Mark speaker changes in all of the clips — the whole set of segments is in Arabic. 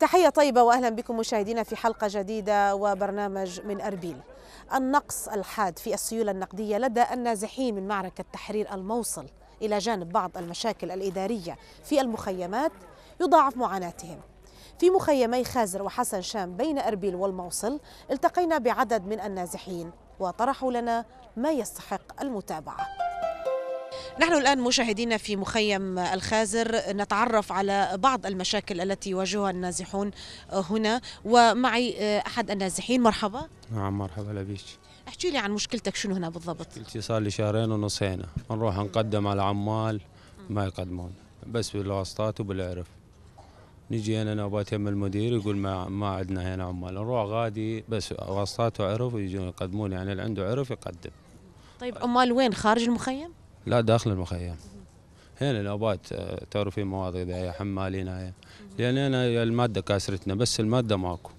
Speaker 1: تحية طيبة وأهلا بكم مشاهدينا في حلقة جديدة وبرنامج من أربيل النقص الحاد في السيولة النقدية لدى النازحين من معركة تحرير الموصل إلى جانب بعض المشاكل الإدارية في المخيمات يضاعف معاناتهم في مخيمي خازر وحسن شام بين أربيل والموصل التقينا بعدد من النازحين وطرحوا لنا ما يستحق المتابعة نحن الآن مشاهدين في مخيم الخازر نتعرف على بعض المشاكل التي يواجهها النازحون هنا ومعي آه، أحد النازحين مرحبا
Speaker 2: نعم مرحبا لبيك
Speaker 1: احكي لي عن مشكلتك شنو هنا بالضبط
Speaker 2: مشكلتي صار لي شهرين ونص هنا نروح نقدم على عمال ما يقدمون بس بالواسطات وبالعرف نجي هنا نوبات يم المدير يقول ما ما عندنا هنا عمال نروح غادي بس واسطات وعرف يجون يقدمون يعني اللي عنده عرف يقدم
Speaker 1: طيب عمال وين خارج المخيم؟
Speaker 2: لا داخل المخيم هنا الاوبات آه، تعرف في مواضيع غذائيه حمالين هاي لان انا الماده كاسرتنا بس الماده ماكو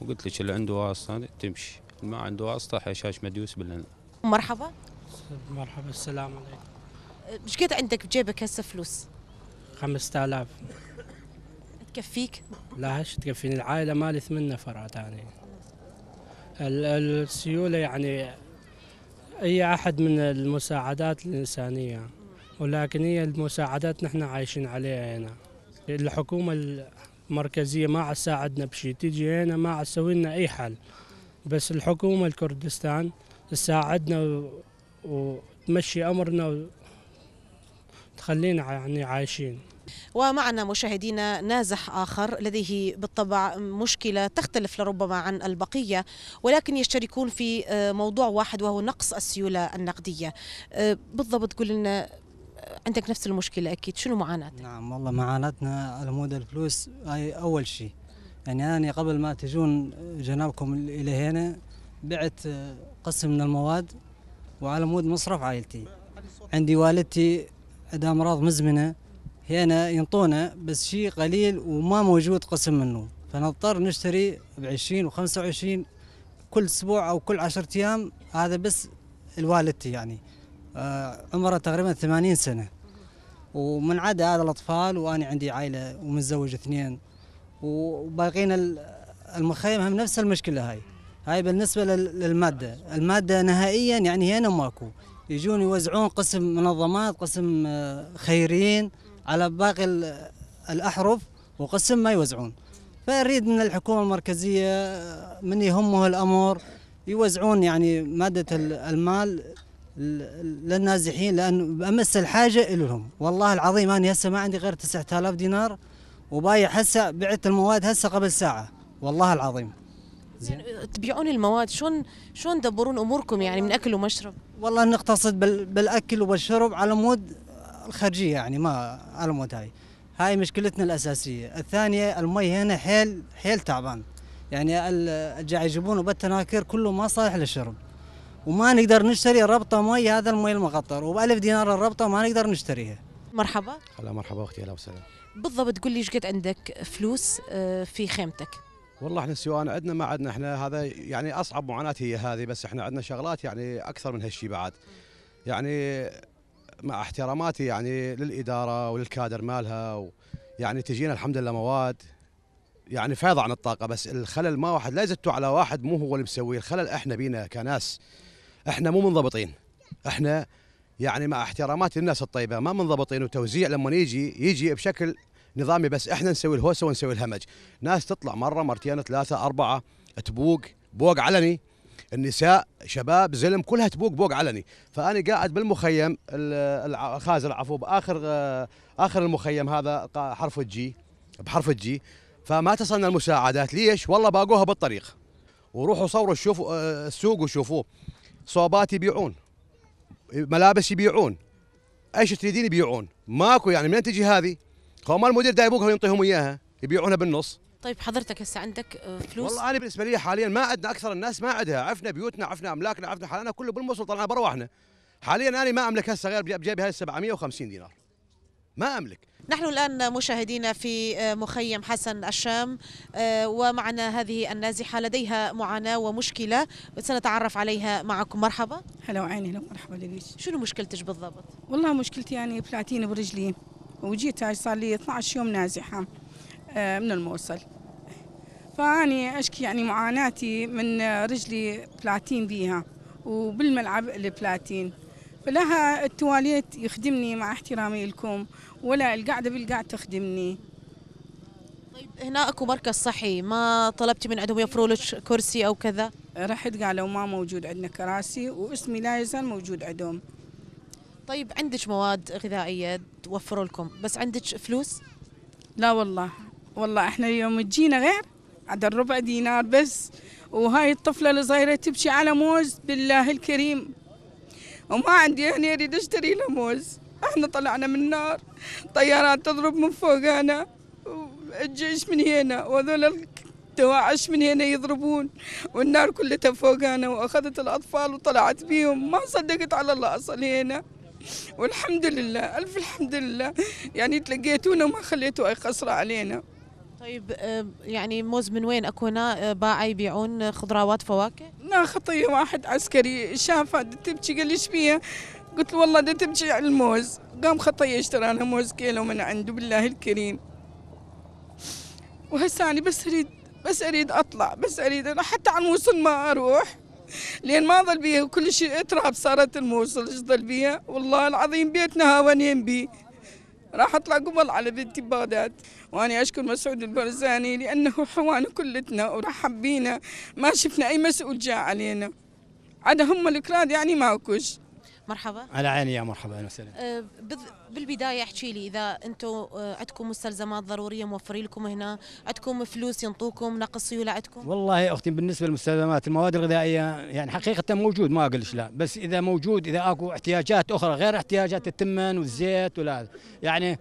Speaker 2: وقلت لك اللي عنده واسطه تمشي اللي ما عنده واسطه حشاش مديوس بالنا
Speaker 1: مرحبا
Speaker 3: مرحبا السلام عليكم
Speaker 1: آه، ايش قد عندك بجيبك هسه
Speaker 3: فلوس؟ 5000 تكفيك؟ لا ايش تكفيني العائله مالي ثمان نفر ثاني السيوله يعني أي أحد من المساعدات الإنسانية ولكن هي المساعدات نحن عايشين عليها هنا الحكومة المركزية ما عاد تساعدنا بشيء تيجي هنا ما عاد تسوي لنا أي حل بس الحكومة الكردستان تساعدنا وتمشي أمرنا وتخلينا يعني عايشين
Speaker 1: ومعنا مشاهدينا نازح آخر لديه بالطبع مشكلة تختلف لربما عن البقية ولكن يشتركون في آه، موضوع واحد وهو نقص السيولة النقدية آه، بالضبط قل لنا آه، عندك نفس المشكلة
Speaker 3: أكيد شنو معاناتك؟ نعم والله معاناتنا على مود الفلوس هاي أول شيء يعني أنا قبل ما تجون جنابكم إلى هنا بعت قسم من المواد وعلى مود مصرف عائلتي عندي والدتي عندها أمراض مزمنة هنا ينطونا بس شيء قليل وما موجود قسم منه فنضطر نشتري ب 20 و 25 كل اسبوع او كل 10 ايام هذا بس الوالدتي يعني آه، عمرها تقريبا 80 سنه ومن عدا هذا الاطفال وانا عندي عائله ومتزوج اثنين وباقينا المخيم هم نفس المشكله هاي هاي بالنسبه للماده الماده نهائيا يعني هنا ماكو يجون يوزعون قسم منظمات قسم آه، خيريين على باقي الأحرف وقسم ما يوزعون فأريد من الحكومة المركزية من يهمه الأمر يوزعون يعني مادة المال للنازحين لأن أمس الحاجة إلهم والله العظيم أنا هسه ما عندي غير 9000 دينار وبايع هسه بعت المواد هسه قبل ساعة والله العظيم
Speaker 1: زين يعني تبيعون المواد شلون شلون تدبرون اموركم يعني من
Speaker 3: اكل ومشرب؟ والله نقتصد بالاكل والشرب على مود الخارجيه يعني ما على الموت هاي هاي مشكلتنا الاساسيه الثانيه المي هنا حيل حيل تعبان يعني الجاي يجيبونه بالتناكر كله ما صالح للشرب وما نقدر نشتري ربطه مي هذا المي المقطر وبألف دينار الربطه ما نقدر نشتريها مرحبا
Speaker 4: هلا مرحبا اختي اهلا وسهلا
Speaker 1: بالضبط قول لي ايش قد عندك فلوس آه، في خيمتك
Speaker 4: والله احنا سواء عندنا ما عندنا احنا هذا يعني اصعب معاناه هي هذه بس احنا عندنا شغلات يعني اكثر من هالشيء بعد يعني مع احتراماتي يعني للاداره وللكادر مالها يعني تجينا الحمد لله مواد يعني فيض عن الطاقه بس الخلل ما واحد لا يزتوا على واحد مو هو اللي مسويه الخلل احنا بينا كناس احنا مو منضبطين احنا يعني مع احترامات الناس الطيبه ما منضبطين وتوزيع لما يجي يجي بشكل نظامي بس احنا نسوي الهوسه ونسوي الهمج ناس تطلع مره مرتين ثلاثه اربعه تبوق بوق علني النساء شباب زلم كلها تبوق بوق علني فأنا قاعد بالمخيم الخازر عفوا باخر آه، اخر المخيم هذا حرف الجي بحرف الجي فما تصلنا المساعدات ليش والله باقوها بالطريق وروحوا صوروا شوفوا السوق آه، وشوفوه صوبات يبيعون ملابس يبيعون ايش تريدين يبيعون ماكو يعني منين تجي هذه ما المدير دا يبوقها وينطيهم اياها يبيعونها بالنص طيب حضرتك هسه عندك آه، فلوس والله انا بالنسبه لي حاليا ما عندنا اكثر الناس ما عندها عفنا بيوتنا عفنا املاكنا عفنا حالنا كله بالموصل طلعنا برواحنا حاليا انا ما املك هسه غير بجيبي هاي 750 دينار ما املك
Speaker 1: نحن الآن مشاهدين في آه، مخيم حسن الشام آه، ومعنا هذه النازحة لديها معاناة ومشكلة سنتعرف عليها معكم مرحبا
Speaker 5: هلا وعيني هلا مرحبا لك شنو مشكلتك بالضبط؟ والله مشكلتي يعني بلعتيني برجلي وجيت صار لي 12 يوم نازحة آه، من الموصل فأني أشكي يعني معاناتي من رجلي بلاتين بيها وبالملعب البلاتين فلها التواليت يخدمني مع احترامي لكم ولا القعدة بالقعد تخدمني طيب هنا اكو مركز صحي
Speaker 1: ما طلبتي من عندهم يوفروا لك كرسي او كذا؟ رحت قالوا ما موجود عندنا كراسي واسمي لا يزال موجود عندهم. طيب عندك مواد غذائيه توفروا
Speaker 5: لكم بس عندك فلوس؟ لا والله والله احنا اليوم تجينا غير عاد الربع دينار بس وهاي الطفلة الصغيرة تبكي على موز بالله الكريم وما عندي هني يعني اريد اشتري له موز احنا طلعنا من النار طيارات تضرب من فوقنا الجيش من هنا وهذول الدواعش من هنا يضربون والنار كلها فوقنا واخذت الاطفال وطلعت بيهم ما صدقت على الله اصل هنا والحمد لله الف الحمد لله يعني تلقيتونا وما خليتوا اي خسره علينا
Speaker 1: طيب يعني موز من وين اكو هنا آه، باعه يبيعون خضروات فواكه؟
Speaker 5: لا خطيه واحد عسكري شافها تبكي قال لي ايش فيها؟ قلت له والله تبكي على الموز قام خطيه اشترى لها موز كيلو من عنده بالله الكريم وهسه انا بس اريد بس اريد اطلع بس اريد أنا حتى على الموصل ما اروح لان ما ظل بيها وكل شيء تراب صارت الموصل ايش ظل بيها والله العظيم بيتنا هاونين بيه راح اطلع قبل على بنتي بغداد واني اشكر مسعود البرزاني لانه حوان كلتنا ورحب بينا ما شفنا اي مسؤول جاء علينا عدا هم الاكراد يعني ماكوش مرحبا
Speaker 2: على عيني يا مرحبا اهلا وسهلا
Speaker 5: أه،
Speaker 1: بالبدايه احكي لي اذا انتم أه، عندكم مستلزمات ضروريه موفرين لكم هنا عندكم فلوس ينطوكم نقص سيوله عندكم
Speaker 2: والله يا اختي بالنسبه للمستلزمات المواد الغذائيه يعني حقيقه موجود ما اقولش لا بس اذا موجود اذا اكو احتياجات اخرى غير احتياجات التمن والزيت ولا يعني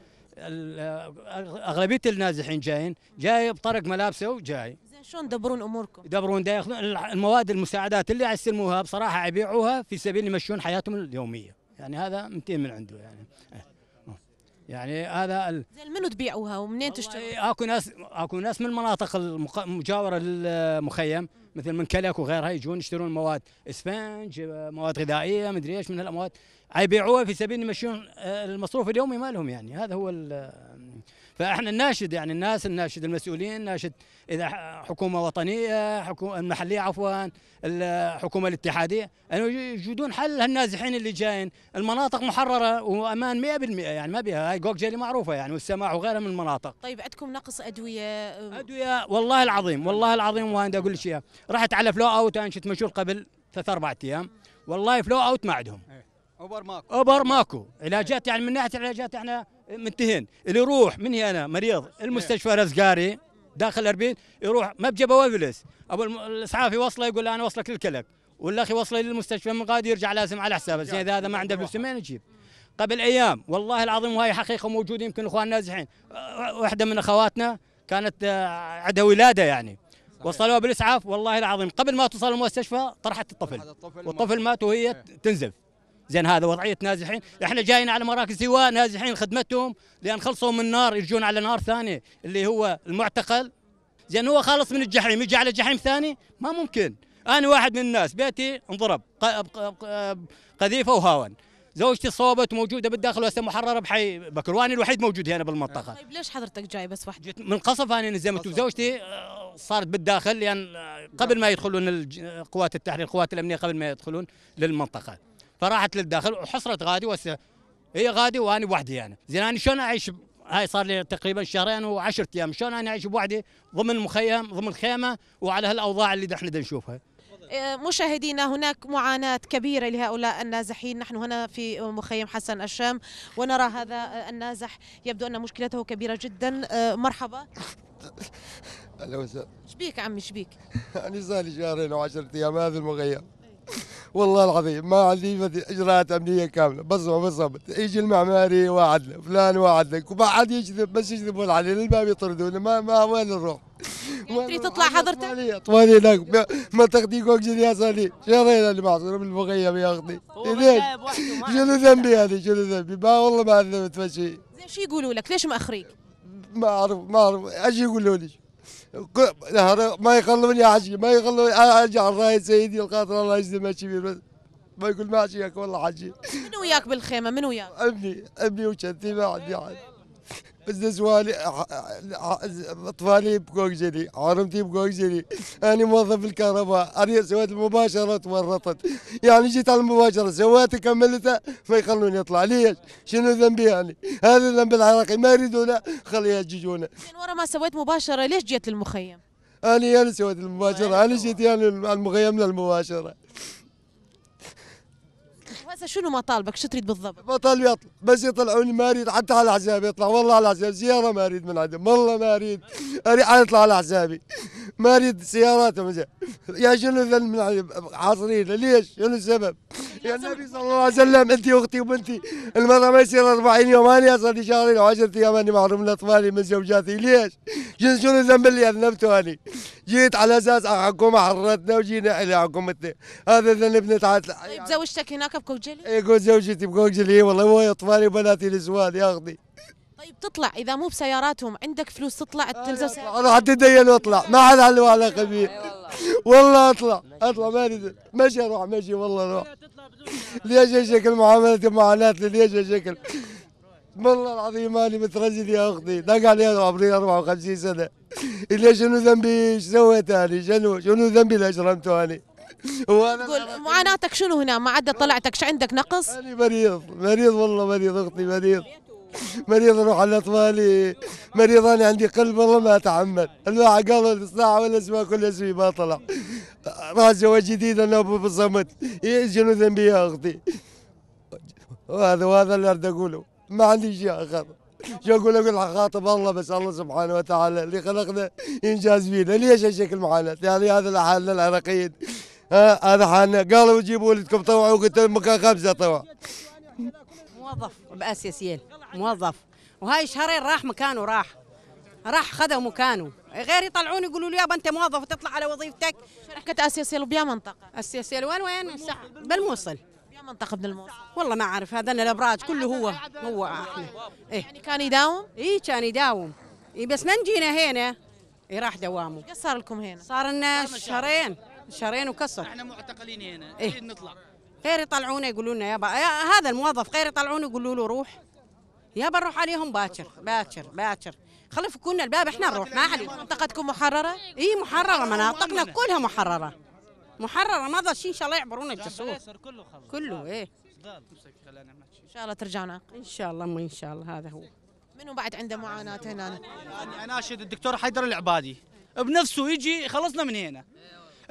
Speaker 2: اغلبيه النازحين جايين جاي بطرق ملابسه وجاي شلون تدبرون اموركم؟ يدبرون دا ياخذون المواد المساعدات اللي يستلموها بصراحه يبيعوها في سبيل يمشون حياتهم اليوميه، يعني هذا متين من عنده يعني. أه. يعني هذا ال... زين منو تبيعوها ومنين تشتروا؟ اكو ناس اكو ناس من المناطق المجاوره للمخيم مثل من كلك وغيرها يجون يشترون مواد اسفنج مواد غذائيه مدري ايش من هالاموات يبيعوها في سبيل يمشون آه، المصروف اليومي مالهم يعني هذا هو فاحنا نناشد يعني الناس نناشد المسؤولين نناشد اذا حكومه وطنيه حكومه محليه عفوا الحكومه الاتحاديه انه يعني يجدون حل هالنازحين اللي جايين المناطق محرره وامان 100% يعني ما بها هاي جوك جيلي معروفه يعني والسماح وغيرها من المناطق
Speaker 1: طيب عندكم نقص ادويه ادويه والله العظيم
Speaker 2: والله العظيم وانا اقول لك رحت على فلو اوت انا كنت مشهور قبل ثلاث اربع ايام والله فلو اوت ما عندهم إيه. اوبر ماكو اوبر ماكو علاجات يعني من ناحيه العلاجات احنا منتهين اللي يروح من هنا مريض إيه. المستشفى رزقاري داخل اربيل يروح بجيب بوابلس ابو الاسعاف يوصله يقول انا وصلك للكلك والاخ يوصله للمستشفى من غادي يرجع لازم على حسابه زين اذا هذا ما عنده فلوس ما نجيب قبل ايام والله العظيم وهي حقيقه موجوده يمكن اخواننا نازحين واحده من اخواتنا كانت آه، عندها ولاده يعني وصلوها بالاسعاف والله العظيم قبل ما توصل المستشفى طرحت الطفل والطفل مات وهي إيه. تنزف زين هذا وضعيه نازحين احنا جايين على مراكز سواء نازحين خدمتهم لان خلصوا من نار يرجون على نار ثانيه اللي هو المعتقل زين هو خالص من الجحيم يجي على جحيم ثاني ما ممكن انا واحد من الناس بيتي انضرب قذيفه وهاون زوجتي صوبت موجوده بالداخل وهسه محرره بحي بكر واني الوحيد موجود هنا بالمنطقه طيب
Speaker 1: ليش حضرتك جاي بس واحد جيت من قصف
Speaker 2: انا نزمت وزوجتي آه، صارت بالداخل لان يعني قبل نعم. ما يدخلون قوات التحرير القوات الامنيه قبل ما يدخلون للمنطقه فراحت للداخل وحصرت غادي وس... هي غادي وانا بوحدي يعني زين انا شلون اعيش هاي صار لي تقريبا شهرين و10 ايام شلون انا اعيش بوحدي ضمن مخيم ضمن خيمه وعلى هالاوضاع اللي بدنا نشوفها
Speaker 1: إيه، مشاهدينا هناك معاناة كبيرة لهؤلاء النازحين نحن هنا في مخيم حسن الشام ونرى هذا النازح يبدو أن مشكلته كبيرة جدا إيه، مرحبا اهلا وسهلا شبيك عمي شبيك
Speaker 6: انا صار لي شهرين و10 ايام هذا المخيم والله العظيم ما عندي اجراءات امنيه كامله بصمه بصمه يجي المعماري وعدنا فلان وعدنا وبعد يجذب بس يجذبون ولا الباب يطردون ما ما وين نروح
Speaker 1: يعني تريد تطلع حضرتك؟ طوالي
Speaker 6: لك ما تاخذي كوك يا صالي شرينا اللي معصور بالمغيم يا ليش؟ شنو ذنبي هذه شنو ذنبي؟ ما والله ما عندنا زين
Speaker 1: شو يقولوا لك؟ ليش مأخريك؟
Speaker 6: ما اعرف ما اعرف ايش يقولوا لي؟ نهر ما يخلوني احكي ما يخلوني ارجع الرايد سيدي القاطر الله يجزمه كبير بس ما يقول ما احكي والله حجي من وياك بالخيمه من وياك؟ ابني ابني وكذي ما عندي عاد زوالي اطفالي بكوكجلي عرمتي بكوكجلي انا موظف الكهرباء انا سويت المباشره تورطت يعني جيت على المباشره سويتها كملتها ما يخلوني اطلع ليش؟ شنو ذنبي يعني؟ هذا ذنب العراقي ما خليها خليه من
Speaker 1: ورا ما سويت مباشره ليش جيت للمخيم؟
Speaker 6: انا انا سويت المباشره انا جيت يعني المخيم للمباشره هسه شنو مطالبك شو تريد بالضبط؟ مطالب يطلع بس يطلعوني ما اريد حتى على حسابي يطلع والله على حسابي زياره ما اريد من عندهم والله ما اريد اريد اطلع على حسابي ما اريد سياراتهم يا شنو ذنب حاصرين ليش؟ شنو السبب؟ يا النبي صلى الله عليه وسلم انت واختي وبنتي المره ما يصير 40 يوم انا اصلا لي شهرين و10 ايام اني محروم من اطفالي من زوجاتي ليش؟ شنو الذنب اللي اذنبته انا؟ جيت على اساس حكومة حررتنا وجينا الى حكومتنا هذا ذنبنا تعال طيب زوجتك هناك بكوجة جلي؟ يقول إيه، زوجتي بقوق جلي إيه، والله مو اطفالي وبناتي يا ياخذي
Speaker 1: طيب تطلع اذا مو بسياراتهم عندك فلوس تطلع تلزم سيارة
Speaker 6: اروح اتدين واطلع ما حد عنده ولا خبير والله اطلع اطلع ما مشي اروح مشي والله اروح أيوة، ليش هالشكل معاملتي معاناتي ليش هالشكل والله العظيم ماني مترجل يا اختي دق علي عمري 54 سنه ليش شنو ذنبي ايش سويت انا شنو شنو ذنبي اللي اجرمته انا وانا معاناتك شنو هنا ما عدا طلعتك شو عندك نقص انا مريض مريض والله مريض اختي مريض مريض اروح على اطفالي مريض انا عندي قلب والله ما اتحمل الواحد قال الساعه ولا اسبوع كل اسبوع ما طلع راسي جواز جديد انا ابو بالصمت إيه، شنو ذنبي يا اختي وهذا وهذا اللي ارد اقوله ما عندي شيء اخر شو اقول اقول خاطب الله بس الله سبحانه وتعالى اللي خلقنا ينجاز فينا ليش هالشكل معاناه يعني هذا الحال العراقيين حالنا قالوا جيبوا ولدكم وقلت لهم مكان خمسه طوع
Speaker 2: موظف باس سيل موظف
Speaker 1: وهاي شهرين راح مكانه راح راح خذوا مكانه غير يطلعون يقولوا له يابا انت موظف وتطلع على وظيفتك شركه اسياسيل بيا منطقه اسياسيل وين وين بالموصل بيا منطقه من الموصل والله ما اعرف هذا الابراج كله هو هو احنا إيه؟ يعني كان يداوم؟ اي كان يداوم إيه بس ما نجينا هنا إيه راح دوامه صار لكم هنا؟ صار لنا شهرين شهرين وكسر احنا
Speaker 7: معتقلين هنا إيه؟
Speaker 6: نطلع
Speaker 1: غير يطلعونا يقولون لنا يابا يا هذا الموظف غير يطلعونا يقولوا له روح يابا نروح عليهم باكر باكر باكر خلف يفكونا الباب احنا نروح ما علي منطقتكم محرره؟ اي محرره مناطقنا كلها محرره محرره ما ضل شيء ان شاء الله يعبرون الجسور كله كله ايه ان شاء الله ترجعنا ان شاء الله ما ان شاء الله هذا هو منو بعد عنده معاناه هنا؟ انا
Speaker 7: اناشد الدكتور حيدر العبادي بنفسه يجي خلصنا من هنا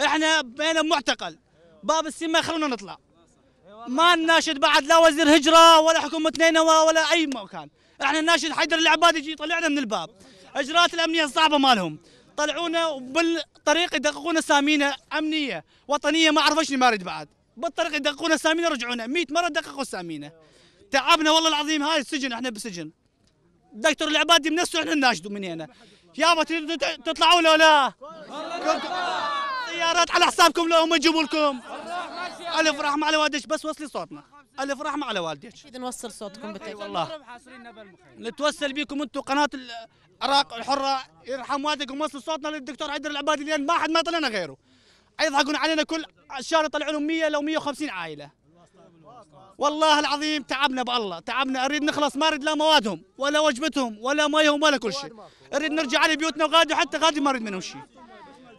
Speaker 7: احنا بين معتقل باب السما خلونا نطلع ما نناشد بعد لا وزير هجره ولا حكومه نينوى ولا اي مكان احنا نناشد حيدر العباد يجي يطلعنا من الباب اجراءات الامنيه الصعبه مالهم طلعونا وبالطريق يدققون سامينا امنيه وطنيه ما اعرف ايش ما اريد بعد بالطريق يدققون سامينا رجعونا 100 مره دققوا سامينا تعبنا والله العظيم هاي السجن احنا بسجن دكتور العبادي من نفسه احنا نناشده من هنا يابا تطلعوا لو لا سيارات على حسابكم لو هم يجيبوا لكم الف رحمه على والدك بس وصلي صوتنا الف رحمه على والدك اكيد نوصل صوتكم بالتاكيد والله نتوسل بيكم انتم قناه العراق الحره يرحم والدكم وصل صوتنا للدكتور عدل العبادي لان ما حد ما طلعنا غيره يضحكون علينا كل الشهر يطلعون 100 لو 150 عائله والله العظيم تعبنا بالله تعبنا اريد نخلص ما اريد لا موادهم ولا وجبتهم ولا ميهم ولا كل شيء اريد نرجع على بيوتنا وغادي حتى غادي ما اريد منهم شيء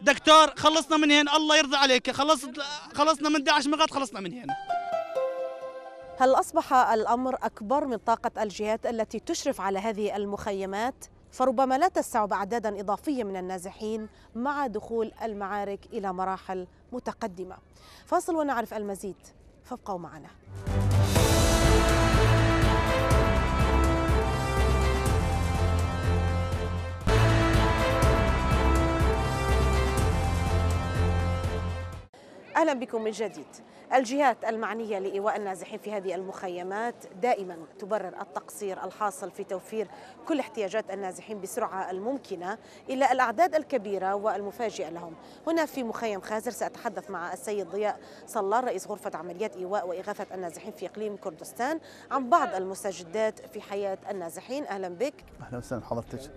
Speaker 7: دكتور خلصنا من هنا الله يرضى عليك خلصت خلصنا من داعش مغاد خلصنا من هنا
Speaker 1: هل أصبح الأمر أكبر من طاقة الجهات التي تشرف على هذه المخيمات؟ فربما لا تستوعب أعدادا إضافية من النازحين مع دخول المعارك إلى مراحل متقدمة فاصل ونعرف المزيد فابقوا معنا أهلا بكم من جديد الجهات المعنية لإيواء النازحين في هذه المخيمات دائما تبرر التقصير الحاصل في توفير كل احتياجات النازحين بسرعة الممكنة الى الأعداد الكبيرة والمفاجئة لهم هنا في مخيم خازر سأتحدث مع السيد ضياء صلار رئيس غرفة عمليات إيواء وإغاثة النازحين في إقليم كردستان عن بعض المستجدات في حياة النازحين أهلا بك
Speaker 8: أهلا وسهلا حضرتك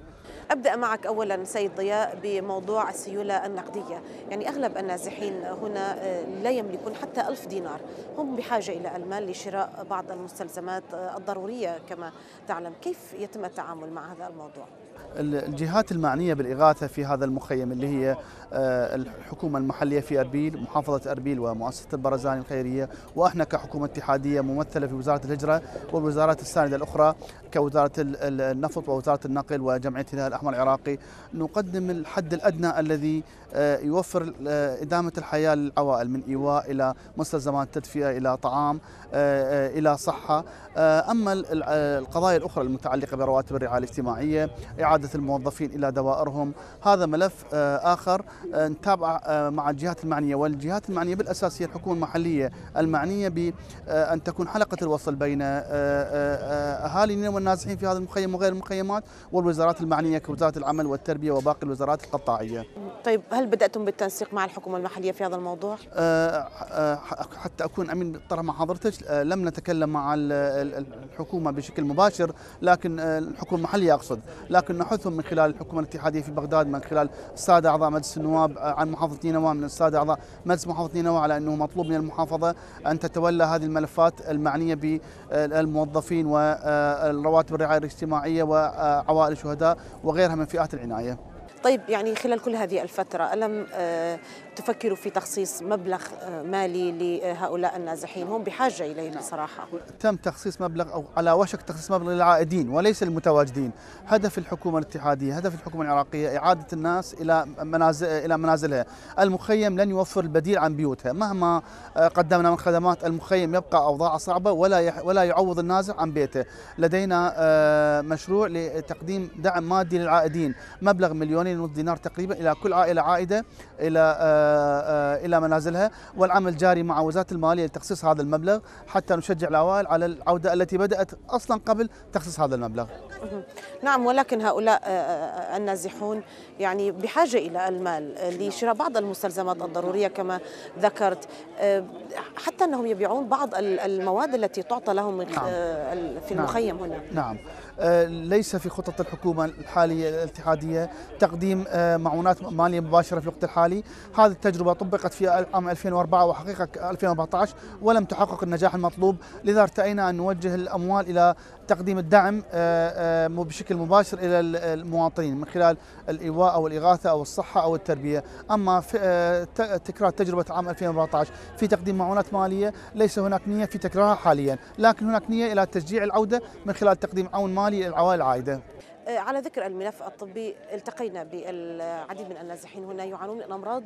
Speaker 1: أبدأ معك أولا سيد ضياء بموضوع السيولة النقدية يعني أغلب النازحين هنا آه، لا يملكون حتى ألف دينار هم بحاجة إلى المال لشراء بعض المستلزمات آه، الضرورية كما تعلم كيف يتم التعامل مع هذا الموضوع؟
Speaker 8: الجهات المعنية بالإغاثة في هذا المخيم اللي هي آه، الحكومة المحلية في أربيل محافظة أربيل ومؤسسة البرزاني الخيرية وإحنا كحكومة اتحادية ممثلة في وزارة الهجرة والوزارات الساندة الأخرى كوزارة النفط ووزارة النقل وجمعية الهلال الأحمر العراقي نقدم الحد الأدنى الذي آه، يوفر آه، إدامة الحياة للعوائل من إيواء إلى مستلزمات تدفئة إلى طعام آه، إلى صحة أما القضايا الأخرى المتعلقة برواتب الرعاية الاجتماعية إعادة الموظفين إلى دوائرهم هذا ملف آخر نتابع مع الجهات المعنية والجهات المعنية بالأساس هي الحكومة المحلية المعنية بأن تكون حلقة الوصل بين أهالي نينوى والنازحين في هذا المخيم وغير المخيمات والوزارات المعنيه كوزاره العمل والتربيه وباقي الوزارات القطاعيه. طيب هل
Speaker 1: بداتم بالتنسيق مع الحكومه المحليه في هذا الموضوع؟
Speaker 8: أه أه حتى اكون امين مع حضرتك آه، لم نتكلم مع الحكومه بشكل مباشر لكن آه، الحكومه المحليه اقصد لكن نحثهم من خلال الحكومه الاتحاديه في بغداد من خلال الساده اعضاء مجلس النواب آه، عن محافظه نينوى من الساده اعضاء مجلس محافظه نينوى على انه مطلوب من المحافظه ان تتولى هذه الملفات المعنيه بالموظفين والرواتب رواتب الرعايه الاجتماعيه وعوائل الشهداء وغيرها من فئات العنايه.
Speaker 1: طيب يعني خلال كل هذه الفترة ألم آه، تفكروا في تخصيص مبلغ آه، مالي لهؤلاء النازحين هم بحاجة إليه نعم. بصراحة
Speaker 8: تم تخصيص مبلغ أو على وشك تخصيص مبلغ للعائدين وليس المتواجدين هدف الحكومة الاتحادية هدف الحكومة العراقية إعادة الناس إلى منازل إلى منازلها المخيم لن يوفر البديل عن بيوتها مهما آه، قدمنا من خدمات المخيم يبقى أوضاع صعبة ولا ولا يعوض النازح عن بيته لدينا آه، مشروع لتقديم دعم مادي للعائدين مبلغ مليونين ونصف دينار تقريبا إلى كل عائلة عائدة إلى آه، آه، الى منازلها والعمل جاري مع وزاره الماليه لتخصيص هذا المبلغ حتى نشجع العوائل على العوده التي بدات اصلا قبل تخصيص هذا المبلغ.
Speaker 1: نعم ولكن هؤلاء آه، النازحون يعني بحاجه الى المال لشراء بعض المستلزمات الضروريه كما ذكرت حتى انهم يبيعون بعض المواد التي تعطى لهم نعم. في نعم. المخيم هنا.
Speaker 8: نعم آه، ليس في خطط الحكومة الحالية الاتحادية تقديم آه، معونات مالية مباشرة في الوقت الحالي هذه التجربة طبقت في عام 2004 وحقيقة 2014 ولم تحقق النجاح المطلوب لذا ارتأينا أن نوجه الأموال إلى تقديم الدعم آه، آه، بشكل مباشر الى المواطنين من خلال الايواء او الاغاثه او الصحه او التربيه، اما آه، تكرار تجربه عام 2014 في تقديم معونات ماليه ليس هناك نيه في تكرارها حاليا، لكن هناك نيه الى تشجيع العوده من خلال تقديم عون مالي للعوائل العائده.
Speaker 1: على ذكر الملف الطبي التقينا بالعديد من النازحين هنا يعانون من امراض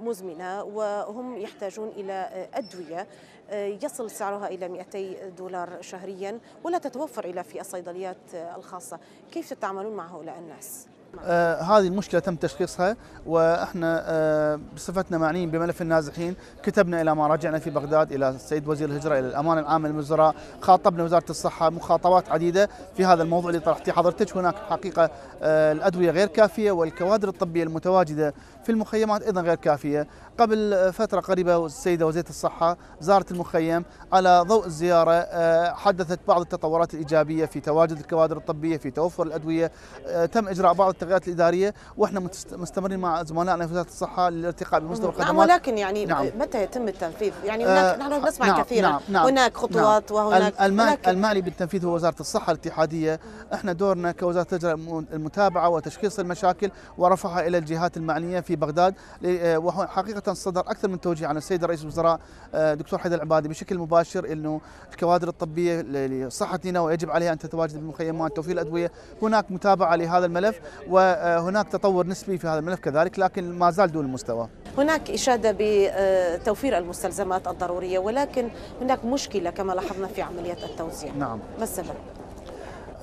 Speaker 1: مزمنه وهم يحتاجون الى ادويه يصل سعرها إلى 200 دولار شهريا ولا تتوفر إلى في الصيدليات الخاصة كيف تتعاملون مع هؤلاء الناس؟
Speaker 8: آه هذه المشكله تم تشخيصها واحنا آه بصفتنا معنيين بملف النازحين كتبنا الى ما رجعنا في بغداد الى السيد وزير الهجره الى الامانه العامه للوزراء خاطبنا وزاره الصحه مخاطبات عديده في هذا الموضوع اللي طرحتيه حضرتك هناك حقيقه آه الادويه غير كافيه والكوادر الطبيه المتواجده في المخيمات أيضا غير كافية قبل فترة قريبة السيدة وزيرة الصحة زارت المخيم على ضوء الزيارة آه، حدثت بعض التطورات الإيجابية في تواجد الكوادر الطبية في توفر الأدوية آه، تم إجراء بعض التغييرات الإدارية وإحنا مستمرين مع زملائنا في وزارة الصحة للارتقاء بمستوى نعم، الخدمات نعم ولكن يعني نعم.
Speaker 1: متى يتم التنفيذ يعني آه، هناك نحن نسمع نعم كثيرا نعم نعم هناك خطوات نعم وهناك المال المالي
Speaker 8: بالتنفيذ هو وزارة الصحة الاتحادية احنا دورنا كوزارة تجرى المتابعة وتشخيص المشاكل ورفعها إلى الجهات المعنية في بغداد آه، وحقيقه صدر اكثر من توجيه عن السيد رئيس الوزراء آه، دكتور حيدر العبادي بشكل مباشر انه الكوادر الطبيه لصحتنا ويجب عليها ان تتواجد بالمخيمات توفير الادويه هناك متابعه لهذا الملف وهناك تطور نسبي في هذا الملف كذلك لكن ما زال دون المستوى
Speaker 1: هناك إشادة بتوفير المستلزمات الضرورية ولكن هناك مشكلة كما لاحظنا في عملية التوزيع نعم ما السبب؟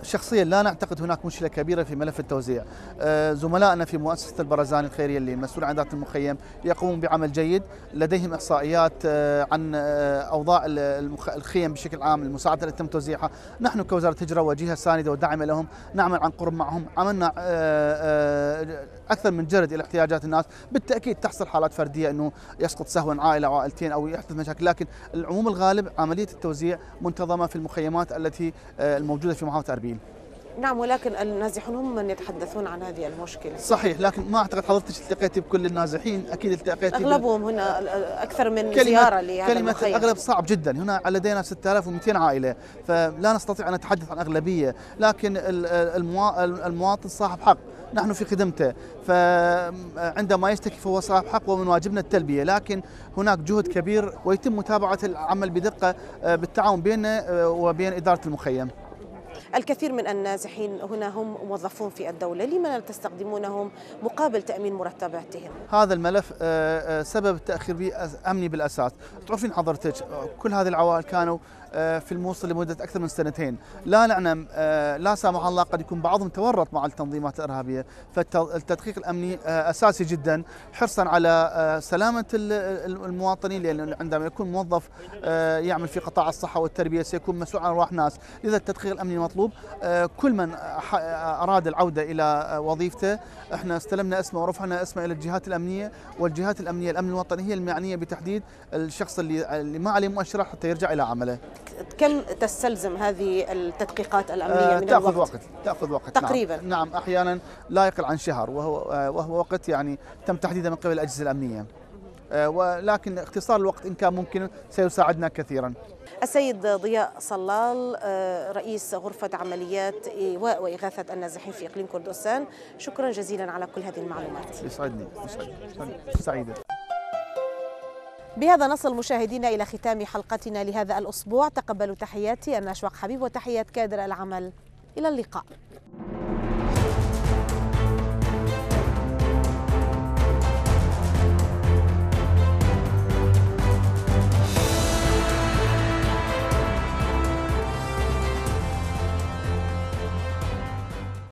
Speaker 8: شخصيا لا نعتقد هناك مشكله كبيره في ملف التوزيع آه، زملائنا في مؤسسه البرزان الخيريه اللي مسؤول عن ذات المخيم يقومون بعمل جيد لديهم احصائيات آه، عن آه، اوضاع الخيم بشكل عام المساعده التي تم توزيعها نحن كوزاره هجره وجهه سانده وداعمه لهم نعمل عن قرب معهم عملنا اكثر من جرد الى احتياجات الناس بالتاكيد تحصل حالات فرديه انه يسقط سهوا عائله او عائلتين او يحدث مشاكل لكن العموم الغالب عمليه التوزيع منتظمه في المخيمات التي الموجوده في محافظه اربيل العالمين
Speaker 1: نعم ولكن النازحون هم من يتحدثون عن هذه المشكلة صحيح
Speaker 8: لكن ما أعتقد حضرتك التقيتي بكل النازحين أكيد التقيتي أغلبهم
Speaker 1: هنا أكثر من كلمة زيارة لهذا يعني كلمة المخيم. الأغلب
Speaker 8: صعب جدا هنا لدينا 6200 عائلة فلا نستطيع أن نتحدث عن أغلبية لكن المواطن صاحب حق نحن في خدمته فعندما يشتكي فهو صاحب حق ومن واجبنا التلبية لكن هناك جهد كبير ويتم متابعة العمل بدقة آه، بالتعاون بيننا آه، وبين إدارة المخيم
Speaker 1: الكثير من النازحين هنا هم موظفون في الدولة لما لا تستخدمونهم مقابل تأمين مرتباتهم
Speaker 8: هذا الملف آه، آه، سبب تأخير بي أمني بالأساس تعرفين حضرتك آه، كل هذه العوائل كانوا في الموصل لمدة أكثر من سنتين لا نعلم لا سامح الله قد يكون بعضهم تورط مع التنظيمات الإرهابية فالتدقيق الأمني أساسي جدا حرصا على سلامة المواطنين لأن عندما يكون موظف يعمل في قطاع الصحة والتربية سيكون مسؤول عن أرواح ناس لذا التدقيق الأمني مطلوب الحبوب آه، كل من اراد العوده الى آه، وظيفته احنا استلمنا اسمه ورفعنا اسمه الى الجهات الامنيه والجهات الامنيه الامن الوطني هي المعنيه بتحديد الشخص اللي اللي ما عليه مؤشرات حتى يرجع الى عمله
Speaker 1: كم تستلزم هذه التدقيقات الامنيه آه، من تاخذ الوقت؟
Speaker 8: وقت تاخذ وقت نعم. تقريبا نعم, نعم احيانا لا يقل عن شهر وهو وهو وقت يعني تم تحديده من قبل الاجهزه الامنيه آه، ولكن اختصار الوقت إن كان ممكن سيساعدنا كثيرا
Speaker 1: السيد ضياء صلال آه، رئيس غرفة عمليات إيواء وإغاثة النازحين في إقليم كردستان شكرا جزيلا على كل هذه المعلومات
Speaker 8: يسعدني يسعدني سعيدة
Speaker 1: بهذا نصل مشاهدينا إلى ختام حلقتنا لهذا الأسبوع تقبلوا تحياتي أنا أشواق حبيب وتحيات كادر العمل إلى اللقاء